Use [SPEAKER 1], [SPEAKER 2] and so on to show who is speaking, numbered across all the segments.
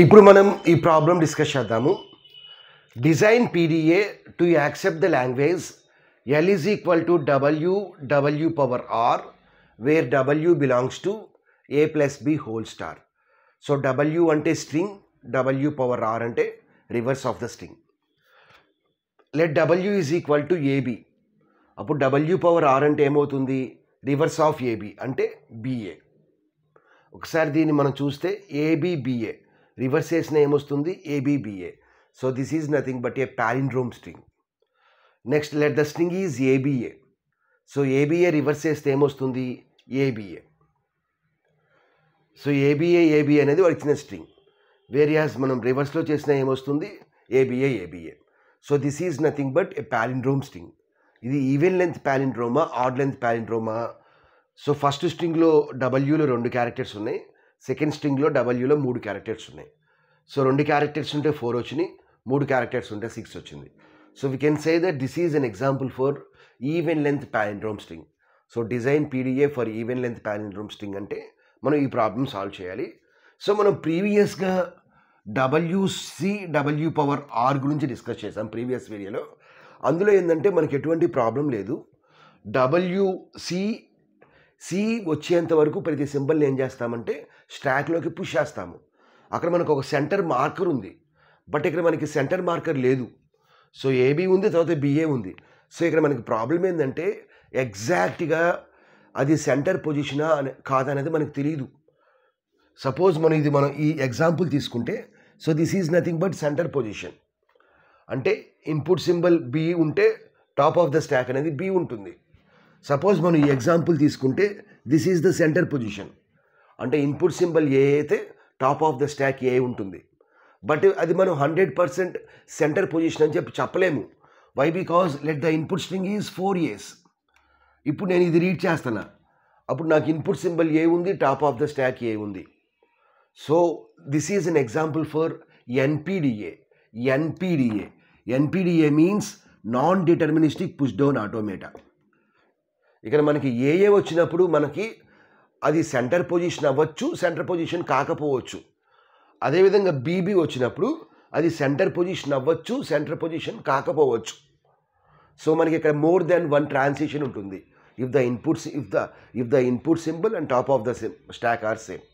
[SPEAKER 1] ఇప్పుడు మనం ఈ ప్రాబ్లం డిస్కస్ చేద్దాము design PDA to accept the language L is equal to W W power R where W belongs to A plus B whole star so W అంటే string W power R అంటే reverse of the string let W is equal to AB అప్పుడు W power R అంటే ఏమవుతుంది reverse of AB అంటే BA ఒకసారి దీన్ని మనం చూస్తే ఏబిబిఏ రివర్స్ చేసిన ఏమొస్తుంది ABBA so this is nothing but a palindrome string next let the string is ABA so ABA reverse చేస్తే ఏమొస్తుంది ఏబీఏ సో ఏబీఏ ఏబీ అనేది వాడు ఇచ్చిన స్ట్రింగ్ వేరియాస్ మనం రివర్స్లో చేసిన ఏమొస్తుంది ABA ABA so this is nothing but a palindrome string ఇది ఈవెన్ లెంత్ ప్యాలిండ్రోమా ఆడ్ లెంత్ ప్యాలిండ్రోమా సో ఫస్ట్ స్ట్రింగ్లో డబ్ల్యూలో రెండు క్యారెక్టర్స్ ఉన్నాయి సెకండ్ స్ట్రింగ్లో డబ్ల్యూలో మూడు క్యారెక్టర్స్ ఉన్నాయి సో రెండు క్యారెక్టర్స్ ఉంటే ఫోర్ వచ్చినాయి మూడు క్యారెక్టర్స్ ఉంటే సిక్స్ వచ్చింది so we can say that this is an example for even length rome string so design PDA for even length palindrome string అంటే మనం ఈ ప్రాబ్లమ్ సాల్వ్ చేయాలి సో మనం ప్రీవియస్గా డబ్ల్యూసి డబ్ల్యూ పవర్ ఆర్ గురించి డిస్కస్ చేసాం ప్రీవియస్ వీడియోలో అందులో ఏంటంటే మనకి ఎటువంటి ప్రాబ్లం లేదు డబ్ల్యూసి సి వచ్చేంత వరకు ప్రతి సింబల్ని ఏం చేస్తామంటే స్ట్రాక్లోకి పుష్ చేస్తాము అక్కడ మనకు ఒక సెంటర్ మార్కర్ ఉంది బట్ ఇక్కడ మనకి సెంటర్ మార్కర్ లేదు సో ఏబీ ఉంది తర్వాత బిఏ ఉంది సో ఇక్కడ మనకి ప్రాబ్లం ఏంటంటే ఎగ్జాక్ట్గా అది సెంటర్ పొజిషనా అని కాదనేది మనకు తెలియదు సపోజ్ మనం ఇది మనం ఈ ఎగ్జాంపుల్ తీసుకుంటే so this is nothing but centre position అంటే ఇన్పుట్ సింబల్ బి ఉంటే టాప్ ఆఫ్ ద స్టాక్ అనేది బి ఉంటుంది సపోజ్ మనం ఈ ఎగ్జాంపుల్ తీసుకుంటే this is the centre position అంటే ఇన్పుట్ సింబల్ ఏ అయితే top of the stack A ఉంటుంది బట్ అది మనం హండ్రెడ్ పర్సెంట్ సెంటర్ పొజిషన్ అని చెప్పి చెప్పలేము why because let the input string is four years ఇప్పుడు నేను ఇది రీడ్ చేస్తాను అప్పుడు నాకు ఇన్పుట్ సింబల్ ఏ ఉంది top of the stack A ఉంది so this is an example for NPDA NPDA NPDA means non deterministic push down automata ఇక్కడ మనకి ఏ ఏ వచ్చినప్పుడు మనకి అది సెంటర్ పొజిషన్ అవ్వచ్చు సెంటర్ పొజిషన్ కాకపోవచ్చు అదేవిధంగా బీబీ వచ్చినప్పుడు అది సెంటర్ పొజిషన్ అవ్వచ్చు సెంటర్ పొజిషన్ కాకపోవచ్చు సో మనకి ఇక్కడ మోర్ దాన్ వన్ ట్రాన్సిషన్ ఉంటుంది if the inputs if the if the input symbol and top of the SIM stock are same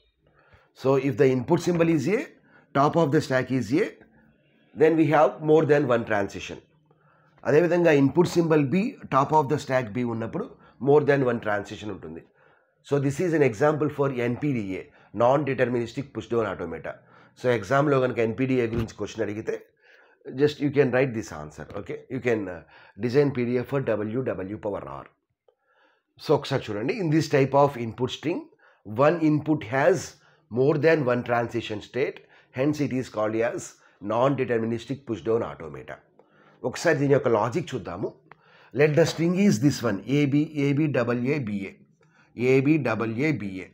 [SPEAKER 1] so if the input symbol is A top of the stack is A then we have more than one transition అదేవిధంగా input symbol B top of the stack B ఉన్నప్పుడు more than one transition ఉంటుంది so this is an example for NPDA nondeterministic pushdown automata so exam NPDA question अड़ते just you can write this answer okay you can design PDF for W W power R सोस चूँ in this type of input string one input has more than one transition state hence it is call as nondeterministic pushdown automata और सारी दीन ओक लाजि चुदा let the string is this one AB AB W BA ABWABA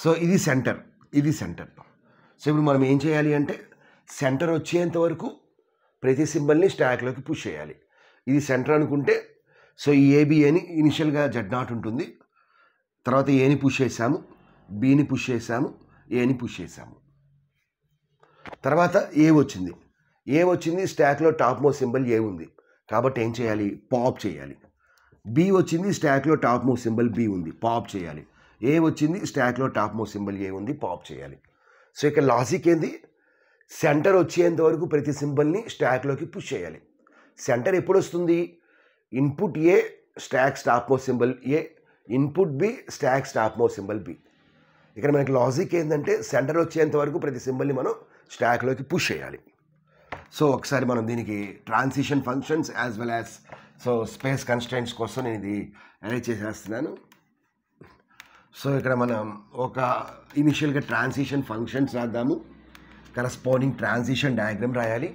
[SPEAKER 1] so ఇది centre ఇది centre so ఇప్పుడు మనం ఏం చేయాలి అంటే సెంటర్ వచ్చేంత వరకు ప్రతి సింబల్ని స్టాక్లోకి పుష్ చేయాలి ఇది సెంటర్ అనుకుంటే సో ఈ ఏబిఏని ఇనిషియల్గా జడ్ నాట్ ఉంటుంది తర్వాత ఏని పుష్ చేసాము బీని పుష్ చేసాము ఏని పుష్ చేసాము తర్వాత ఏ వచ్చింది ఏ వచ్చింది స్టాక్లో టాప్ మో సింబల్ ఏ ఉంది కాబట్టి ఏం చేయాలి పాప్ చేయాలి బి వచ్చింది స్టాక్లో టాప్ మోస్ట్ సింబల్ బి ఉంది పాప్ చేయాలి ఏ వచ్చింది స్టాక్లో టాప్ మోస్ట్ సింబల్ ఏ ఉంది పాప్ చేయాలి సో ఇక్కడ లాజిక్ ఏంది సెంటర్ వచ్చేంత వరకు ప్రతి సింబల్ని స్టాక్లోకి పుష్ చేయాలి సెంటర్ ఎప్పుడు వస్తుంది input A stack stop most symbol A input B stack stop most symbol B ఇక్కడ మనకి లాజిక్ ఏంటంటే సెంటర్ వచ్చేంత వరకు ప్రతి సింబల్ని మనం స్టాక్లోకి పుష్ చేయాలి సో ఒకసారి మనం దీనికి transition functions as well as so space constants కోసం నేను ఇది అరేంజ్ చేసేస్తున్నాను సో ఇక్కడ మనం ఒక ఇనిషియల్గా ట్రాన్సిషన్ ఫంక్షన్స్ రాద్దాము కరస్పాండింగ్ ట్రాన్సిషన్ డయాగ్రామ్ రాయాలి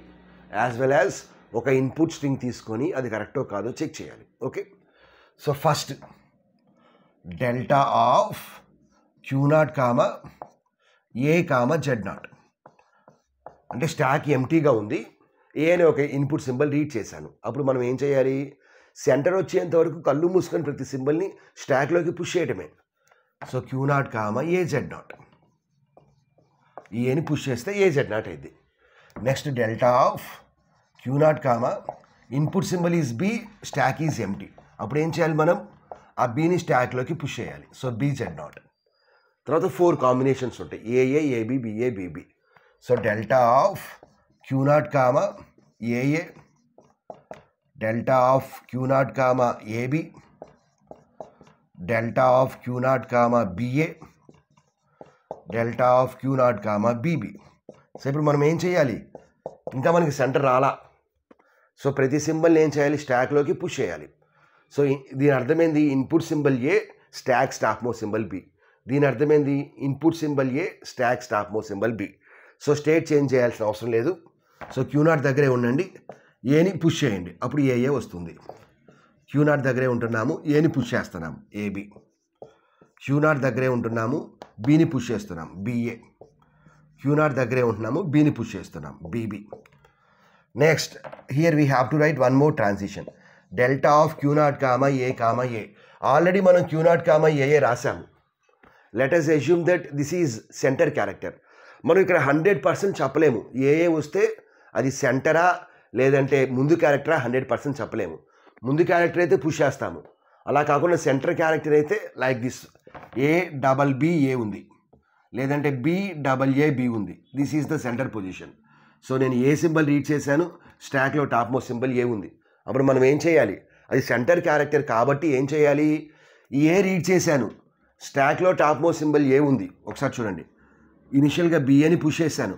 [SPEAKER 1] యాజ్ వెల్ యాజ్ ఒక ఇన్పుట్ స్ట్రింగ్ తీసుకొని అది కరెక్టో కాదో చెక్ చేయాలి okay so first delta of Q naught comma A comma Z naught అంటే స్టాక్ ఎంటీగా ఉంది ఏ అనే ఒక ఇన్పుట్ సింబల్ రీడ్ చేశాను అప్పుడు మనం ఏం చేయాలి సెంటర్ వచ్చేంతవరకు కళ్ళు మూసుకొని ప్రతి సింబల్ని స్టాక్లోకి పుష్ చేయటమే so Q naught comma AZ naught ఏని పుష్ చేస్తే ఏజెడ్ నాట్ అయింది next delta of Q naught comma input symbol is B stack is empty అప్పుడు ఏం చేయాలి మనం ఆ బీని స్టాక్లోకి పుష్ చేయాలి సో బీజెడ్ నాట్ తర్వాత ఫోర్ కాంబినేషన్స్ ఉంటాయి AA AB BA BB so delta of Q naught comma AA delta of Q naught comma AB delta of Q naught comma BA delta of Q naught comma BB so ఇప్పుడు మనం ఏం చేయాలి ఇంకా మనకి centre రాలా so ప్రతి సింబల్ని ఏం చేయాలి స్టాక్లోకి పుష్ చేయాలి సో దీని అర్థమైంది input symbol A stack stop మో సింబల్ బి దీని అర్థమైంది input symbol A stack stop మో symbol B so state change చేయాల్సిన అవసరం లేదు సో క్యూ నాట్ దగ్గరే ఉండండి ఏని పుష్ చేయండి అప్పుడు ఏఏ వస్తుంది క్యూ నాట్ దగ్గరే ఉంటున్నాము ఏని పుష్ చేస్తున్నాము ఏబి క్యూ నాట్ దగ్గరే ఉంటున్నాము బీని పుష్ చేస్తున్నాం బిఏ క్యూ నాట్ దగ్గరే ఉంటున్నాము బీని పుష్ చేస్తున్నాం BB next here we have to write one more transition delta of Q naught comma A comma A already మనం క్యూ నాట్ కామా ఏఏ రాసాము us assume that this is centre character మనం ఇక్కడ hundred percent చెప్పలేము ఏఏ వస్తే అది సెంటరా లేదంటే ముందు క్యారెక్టరా హండ్రెడ్ పర్సెంట్ చెప్పలేము ముందు క్యారెక్టర్ అయితే పుష్ చేస్తాము అలా కాకుండా సెంటర్ క్యారెక్టర్ అయితే like this A double B A ఉంది లేదంటే బి డబల్ ఏ బి ఉంది this is the centre position so నేను ఏ సింబల్ రీడ్ చేశాను స్టాక్లో టాప్ మోస్ట్ సింబల్ ఏ ఉంది అప్పుడు మనం ఏం చేయాలి అది సెంటర్ క్యారెక్టర్ కాబట్టి ఏం చేయాలి ఏ రీడ్ చేశాను స్టాక్లో టాప్ మోస్ట్ సింబల్ ఏ ఉంది ఒకసారి చూడండి ఇనిషియల్గా బిఏని పుష్ చేశాను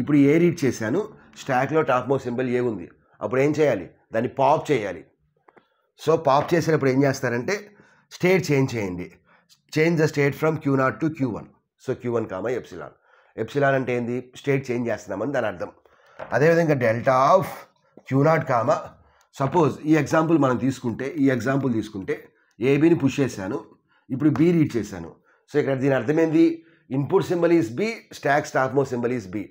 [SPEAKER 1] ఇప్పుడు ఏ రీడ్ చేశాను స్టాక్లో టాప్ మోస్ట్ సింబల్ ఏ ఉంది అప్పుడు ఏం చేయాలి దాన్ని పాప్ చేయాలి సో పాప్ చేసినప్పుడు ఏం చేస్తారంటే స్టేట్ చేంజ్ చేయండి change the state from Q naught to Q one so Q one comma epsilon epsilon అంటే ఏంది స్టేట్ చేంజ్ చేస్తున్నామని దాని అర్థం అదేవిధంగా delta of Q naught comma suppose ఈ ఎగ్జాంపుల్ మనం తీసుకుంటే ఈ ఎగ్జాంపుల్ తీసుకుంటే ఏబీని పుష్ చేశాను ఇప్పుడు బి రీడ్ చేశాను సో ఇక్కడ దీని అర్థమైంది input symbol is B stack stack మో సింబల్ ఈస్ బి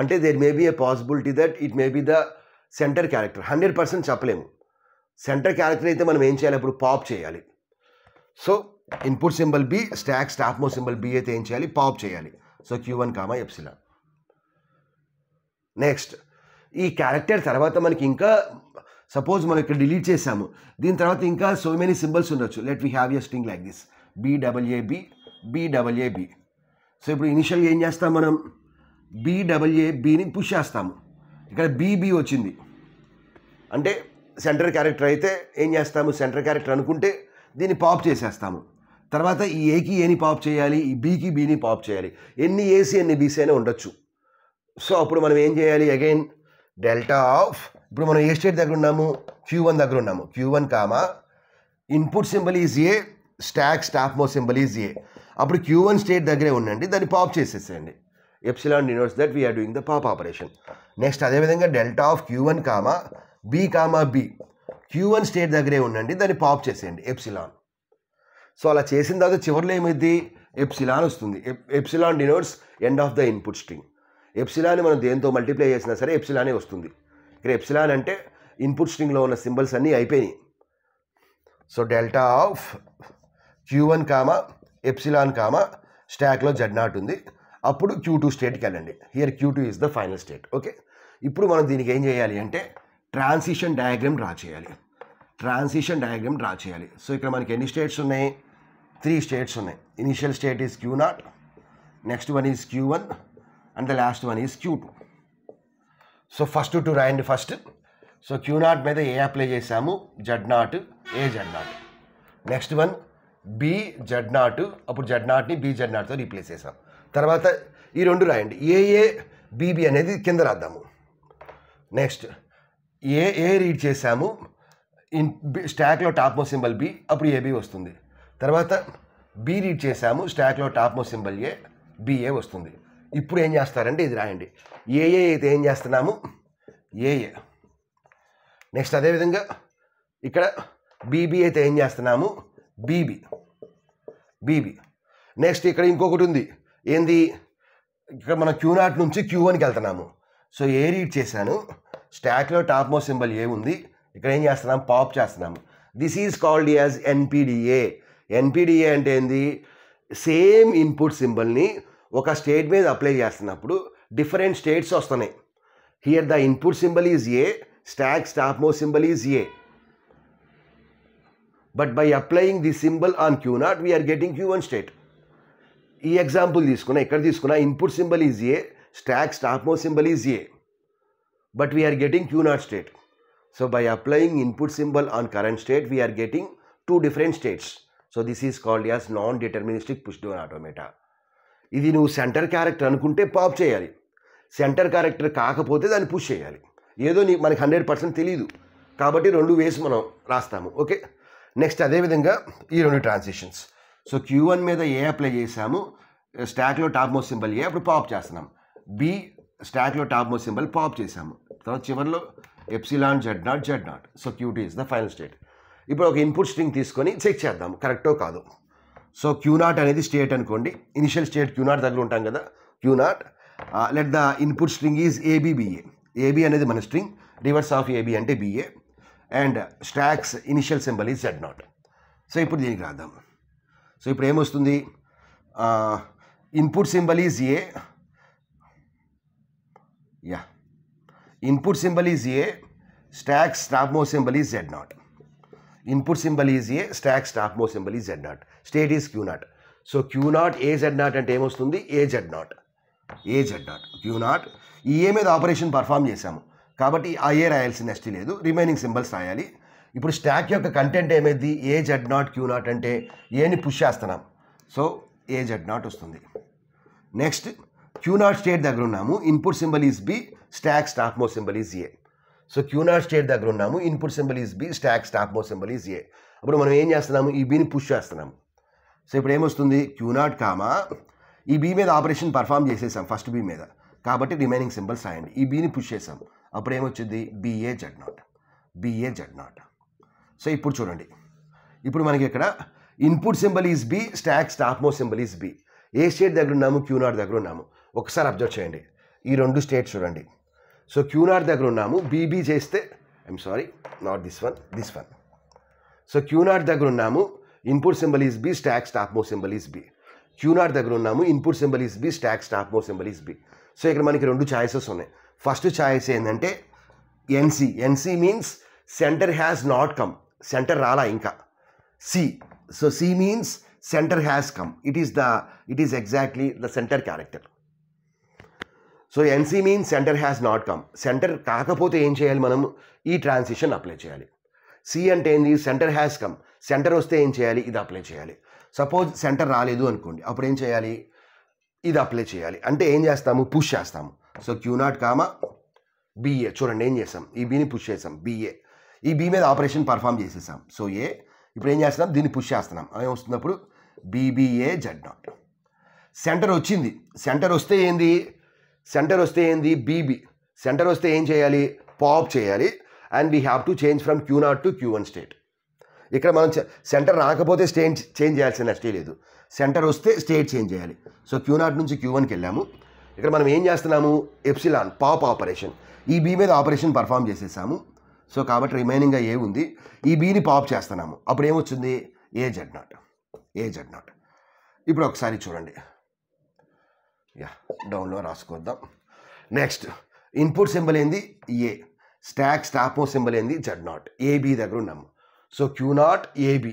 [SPEAKER 1] అంటే there may be a possibility that it may be the centre character hundred percent చెప్పలేము సెంటర్ క్యారెక్టర్ అయితే మనం ఏం చేయాలి ఇప్పుడు పాప్ చేయాలి so input symbol B stack stop మో సింబల్ బి అయితే ఏం చేయాలి పాప్ చేయాలి so Q one comma epsilon next ఈ క్యారెక్టర్ తర్వాత మనకి ఇంకా సపోజ్ మనం ఇక్కడ డిలీట్ చేసాము దీని తర్వాత ఇంకా సో మెనీ సింబల్స్ ఉండొచ్చు let we have a string like this B double AB B double AB so ఇప్పుడు ఇనిషియల్గా ఏం చేస్తాం మనం బీడబ్ల్యూఏ బీని పుష్ చేస్తాము ఇక్కడ బీబీ వచ్చింది అంటే సెంటర్ క్యారెక్టర్ అయితే ఏం చేస్తాము సెంటర్ క్యారెక్టర్ అనుకుంటే దీన్ని పాప్ చేసేస్తాము తర్వాత ఈ ఏకి ఏని పాప్ చేయాలి ఈ బీకి బీని పాప్ చేయాలి ఎన్ని ఏసి ఎన్ని బీసీ అయినా ఉండొచ్చు సో అప్పుడు మనం ఏం చేయాలి అగైన్ డెల్టా ఆఫ్ ఇప్పుడు మనం ఏ స్టేట్ దగ్గర ఉన్నాము క్యూ వన్ దగ్గర ఉన్నాము Q one comma input symbol is A stack stop మో సింబల్ ఈజ్ ఏ అప్పుడు క్యూ వన్ స్టేట్ దగ్గరే ఉండండి దాన్ని పాప్ చేసేసేయండి epsilon denotes that we're doing the pop operation next అదేవిధంగా delta of Q one comma B comma B Q one state దగ్గరే ఉండండి దాన్ని పాప్ చేసేయండి ఎప్సిలాన్ సో అలా చేసిన తర్వాత చివరిలో ఏమైంది ఎప్సిలాన్ వస్తుంది epsilon denotes end of the input string epsilon మనం దేంతో మల్టిప్లై చేసినా సరే ఎప్సిలానే వస్తుంది ఇక్కడ ఎప్సిలాన్ అంటే ఇన్పుట్ స్ట్రింగ్లో ఉన్న సింబల్స్ అన్నీ అయిపోయినాయి so delta of Q one comma epsilon comma స్టాక్లో జడ్ నాట్ ఉంది అప్పుడు క్యూ టూ స్టేట్కి వెళ్ళండి here Q two is the final state okay ఇప్పుడు మనం దీనికి ఏం చేయాలి అంటే ట్రాన్సిషన్ డయాగ్రామ్ డ్రా చేయాలి ట్రాన్సిషన్ డయాగ్రామ్ డ్రా చేయాలి సో ఇక్కడ మనకి ఎన్ని స్టేట్స్ ఉన్నాయి త్రీ స్టేట్స్ ఉన్నాయి initial state is Q naught next one is Q one and the last one is Q two so first two రాయండి ఫస్ట్ సో క్యూ నాట్ మీద A apply చేసాము Z naught A Z naught next one B Z naught అప్పుడు Z నాట్ని B Z నాట్తో replace చేశాం తర్వాత ఈ రెండు రాయండి ఏఏ బీబీ అనేది కింద రాద్దాము నెక్స్ట్ ఏ ఏ రీడ్ చేశాము ఇన్ స్టాక్లో టాప్ మో సింబల్ బి అప్పుడు ఏబి వస్తుంది తర్వాత బి రీడ్ చేశాము స్టాక్లో టాప్ మో సింబల్ ఏ బిఏ వస్తుంది ఇప్పుడు ఏం చేస్తారంటే ఇది రాయండి ఏఏ అయితే ఏం చేస్తున్నాము ఏఏ నెక్స్ట్ అదేవిధంగా ఇక్కడ బీబీ అయితే ఏం చేస్తున్నాము బీబీ బీబీ నెక్స్ట్ ఇక్కడ ఇంకొకటి ఉంది ఏంది ఇక్కడ మనం క్యూ నాట్ నుంచి క్యూ వన్కి వెళ్తున్నాము సో ఏ రీడ్ చేశాను స్టాక్లో టాప్ మోస్ట్ సింబల్ ఏ ఉంది ఇక్కడ ఏం చేస్తున్నాం పాప్ చేస్తున్నాము this is called as NPDA NPDA అంటే ఏంది సేమ్ ఇన్పుట్ సింబల్ని ఒక స్టేట్ మీద అప్లై చేస్తున్నప్పుడు డిఫరెంట్ స్టేట్స్ వస్తున్నాయి here the input symbol is A stack stop మో symbol is A but by applying the symbol on Q naught we're getting Q one state ఈ example తీసుకున్నా ఇక్కడ తీసుకున్నా input symbol is A stack stop మో symbol is A but we're getting Q naught state so by applying input symbol on current state we're getting to different states so this is called as non deterministic push down automata ఇది నువ్వు centre character అనుకుంటే pop చేయాలి centre character కాకపోతే దాన్ని push చేయాలి ఏదో నీ మనకి హండ్రెడ్ పర్సెంట్ తెలియదు కాబట్టి రెండు వేసి మనం రాస్తాము ఓకే నెక్స్ట్ అదేవిధంగా ఈ రెండు ట్రాన్సిషన్స్ సో క్యూ వన్ మీద ఏ అప్లై చేసాము స్టాక్లో టాప్ మోస్ట్ సింబల్ ఏ అప్పుడు పాప్ చేస్తున్నాం బి స్టాక్లో టాప్ మోస్ట్ సింబల్ పాప్ చేసాము తర్వాత చివరిలో epsilon Z naught Z naught so two is the final state ఇప్పుడు ఒక ఇన్పుట్ స్ట్రింగ్ తీసుకొని చెక్ చేద్దాం కరెక్టో కాదు సో క్యూ నాట్ అనేది స్టేట్ అనుకోండి ఇనిషియల్ స్టేట్ క్యూ నాట్ దగ్గర ఉంటాం కదా Q naught let the input string is ABBA AB అనేది మన స్ట్రింగ్ రివర్స్ ఆఫ్ ఏబీ అంటే BA and stacks initial symbol is Z naught so ఇప్పుడు దీనికి రాద్దాం సో ఇప్పుడు ఏమొస్తుంది ఇన్పుట్ సింబల్ ఈజ్ ఏ యా input symbol is A stack stop మో symbol is Z naught input symbol is A stack stop మో symbol is Z naught state is Q naught so Q naught A Z naught అంటే ఏమొస్తుంది A Z naught A Z naught Q naught ఈ A మీద operation perform చేశాము కాబట్టి ఆ A రాయాల్సిన next లేదు రిమైనింగ్ సింబల్స్ రాయాలి ఇప్పుడు స్టాక్ యొక్క కంటెంట్ ఏమైంది A Z naught Q not అంటే ఏని పుష్ చేస్తున్నాం సో ఏ జెడ్ నాట్ వస్తుంది నెక్స్ట్ క్యూ నాట్ స్టేట్ దగ్గర ఉన్నాము input symbol is B stack stop మో symbol is A so Q naught state దగ్గర ఉన్నాము input symbol is B stack stop మో సింబల్ ఈజ్ ఏ అప్పుడు మనం ఏం చేస్తున్నాము ఈ బీని పుష్ చేస్తున్నాము సో ఇప్పుడు ఏమొస్తుంది క్యూ నాట్ కామా ఈ బీ మీద ఆపరేషన్ పర్ఫామ్ చేసేసాం ఫస్ట్ బీ మీద కాబట్టి రిమైనింగ్ సింబల్స్ రాయండి ఈ బీని పుష్ చేసాము అప్పుడు ఏమొచ్చింది BA Z naught BA Z naught so ఇప్పుడు చూడండి ఇప్పుడు మనకి ఇక్కడ input symbol is B stack stop మో symbol is B A state దగ్గర ఉన్నాము క్యూనార్ దగ్గర ఉన్నాము ఒకసారి అబ్జర్వ్ చేయండి ఈ రెండు స్టేట్స్ చూడండి సో క్యూనార్ దగ్గర ఉన్నాము బీబీ చేస్తే I'm sorry not this one this one so Q naught దగ్గర ఉన్నాము input symbol is B stack stop మో సింబల్ ఈజ్ బి క్యూనార్ దగ్గర ఉన్నాము input symbol is B stack stop మో సింబల్ ఈజ్ బి సో ఇక్కడ మనకి రెండు ఛాయిసెస్ ఉన్నాయి ఫస్ట్ ఛాయిస్ ఏంటంటే NC NC means center has not come center రాలా ఇంకా C so C means center has come it is the it is exactly the centre character so NC means center has not come center కాకపోతే ఏం చేయాలి మనం ఈ transition apply చేయాలి C అంటే ఏంది సెంటర్ హ్యాస్ కమ్ సెంటర్ వస్తే ఏం చేయాలి ఇది అప్లై చేయాలి సపోజ్ సెంటర్ రాలేదు అనుకోండి అప్పుడు ఏం చేయాలి ఇది అప్లై చేయాలి అంటే ఏం చేస్తాము పుష్ చేస్తాము so Q naught comma BA చూడండి ఏం చేసాం ఈ బీని పుష్ చేసాం బిఏ ఈ బీ మీద ఆపరేషన్ పర్ఫామ్ చేసేసాం సో ఏ ఇప్పుడు ఏం చేస్తున్నాం దీన్ని పుష్ చేస్తున్నాం అవి వస్తున్నప్పుడు బీబీఏ జెడ్ నాట్ సెంటర్ వచ్చింది సెంటర్ వస్తే ఏంది సెంటర్ వస్తే ఏంది బీబీ సెంటర్ వస్తే ఏం చేయాలి పాప్ చేయాలి and we have to change from Q naught to Q one state ఇక్కడ మనం సెంటర్ రాకపోతే స్టేట్ చేంజ్ చేయాల్సిన నష్టే లేదు సెంటర్ వస్తే స్టేట్ చేంజ్ చేయాలి సో క్యూ నాట్ నుంచి క్యూ వన్కి వెళ్ళాము ఇక్కడ మనం ఏం చేస్తున్నాము ఎప్సిలాన్ పాప్ ఆపరేషన్ ఈ బీ మీద ఆపరేషన్ పర్ఫామ్ చేసేసాము సో కాబట్టి రిమైనింగ్గా ఏ ఉంది ఈ బీని పాప్ చేస్తున్నాము అప్పుడు ఏమొచ్చింది A Z naught A Z naught ఇప్పుడు ఒకసారి చూడండి యా డౌన్లో రాసుకొద్దాం నెక్స్ట్ ఇన్పుట్ సింబల్ ఏంది ఏ స్టాక్ స్టాపో సింబల్ ఏంది జడ్ నాట్ ఏబీ దగ్గర ఉన్నాము so Q naught AB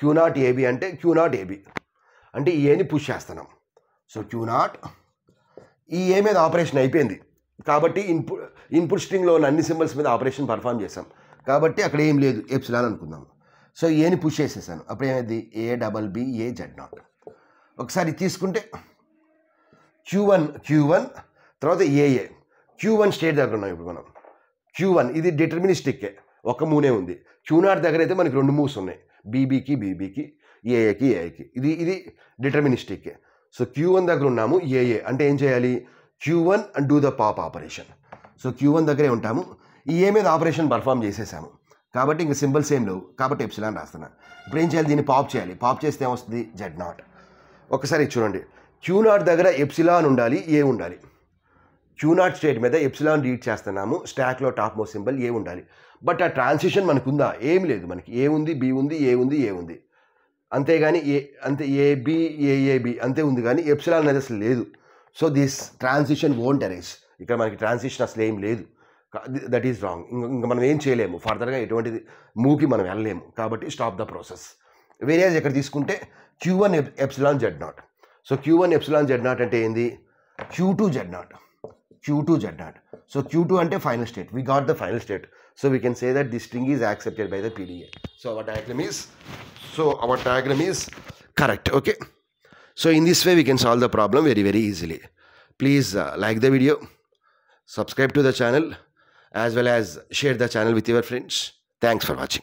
[SPEAKER 1] Q naught AB అంటే క్యూ నాట్ ఏబీ అంటే ఏని పుష్ చేస్తున్నాం సో క్యూ నాట్ ఈ ఏ మీద ఆపరేషన్ అయిపోయింది కాబట్టి ఇన్పుట్ ఇన్పుట్ స్ట్రింగ్లో ఉన్న అన్ని సింబల్స్ మీద ఆపరేషన్ పర్ఫామ్ చేసాం కాబట్టి అక్కడ ఏం లేదు ఎప్సిలాన్ అనుకుందాం సో ఏని పుష్ చేసేసాను అప్పుడు ఏమైంది A double B A Z naught ఒకసారి తీసుకుంటే క్యూ వన్ క్యూ వన్ తర్వాత ఏఏ క్యూ వన్ స్టేట్ దగ్గర ఉన్నాం ఇప్పుడు మనం క్యూ వన్ ఇది డిటర్మినిస్టిక్కే ఒక మూనే ఉంది క్యూ నాట్ దగ్గర అయితే మనకి రెండు మూవ్స్ ఉన్నాయి బీబీకి బీబీకి ఏఏకి ఏఐకి ఇది ఇది డిటర్మినిస్టిక్కే సో క్యూ వన్ దగ్గర ఉన్నాము ఏఏ అంటే ఏం చేయాలి Q one and do the pop operation so Q one దగ్గరే ఉంటాము ఈ ఏ మీద ఆపరేషన్ పర్ఫామ్ చేసేసాము కాబట్టి ఇంక సింబల్స్ ఏం లేవు కాబట్టి ఎప్సిలాన్ రాస్తున్నా ఇప్పుడు ఏం చేయాలి దీన్ని పాప్ చేయాలి పాప్ చేస్తే ఏమొస్తుంది జెడ్ నాట్ ఒకసారి చూడండి క్యూ నాట్ దగ్గర ఎప్సిలాన్ ఉండాలి ఏ ఉండాలి క్యూ నాట్ స్టేట్ మీద ఎప్సిలాన్ రీడ్ చేస్తున్నాము స్టాక్లో టాప్ మోస్ట్ సింబల్ ఏ ఉండాలి బట్ ఆ ట్రాన్సిషన్ మనకుందా ఏం లేదు మనకి ఏ ఉంది బి ఉంది ఏ ఉంది ఏ ఉంది అంతేగాని ఏ అంతే ఏబి ఏఏబి అంతే ఉంది కానీ ఎప్సిలాన్ అనేది అసలు లేదు so this transition on arises ఇక్కడ మనకి ట్రాన్సిషన్ అసలు ఏం లేదు దట్ ఈస్ రాంగ్ ఇంకా మనం ఏం చేయలేము ఫర్దర్గా ఎటువంటిది మూవ్కి మనం వెళ్ళలేము కాబట్టి స్టాప్ ద ప్రాసెస్ వేరే ఎక్కడ తీసుకుంటే Q one epsilon Z naught so Q one epsilon Z naught అంటే ఏంది Q two Z naught Q two Z naught so Q two అంటే final state we got the final state so we can say that this string is accepted by the PDA so our diagram is so our diagram is correct okay So in this way, we can solve the problem very, very easily. Please uh, like the video, subscribe to the channel, as well as share the channel with your friends. Thanks for watching.